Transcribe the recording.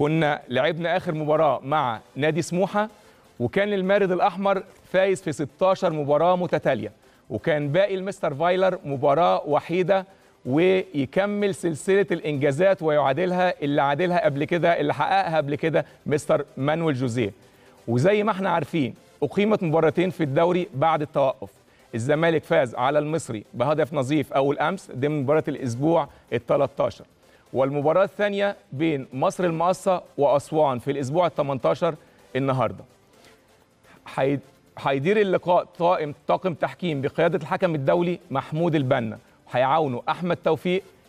كنا لعبنا اخر مباراه مع نادي سموحه وكان المارد الاحمر فايز في 16 مباراه متتاليه وكان باقي المستر فايلر مباراه وحيده ويكمل سلسله الانجازات ويعادلها اللي عادلها قبل كده اللي حققها قبل كده مستر مانويل جوزيه وزي ما احنا عارفين اقيمت مباراتين في الدوري بعد التوقف الزمالك فاز على المصري بهدف نظيف اول امس ضمن مباراه الاسبوع ال 13 والمباراة الثانية بين مصر المقصة وأسوان في الأسبوع ال 18 النهاردة هيدير اللقاء طاقم طاقم تحكيم بقيادة الحكم الدولي محمود البنا هيعاونه أحمد توفيق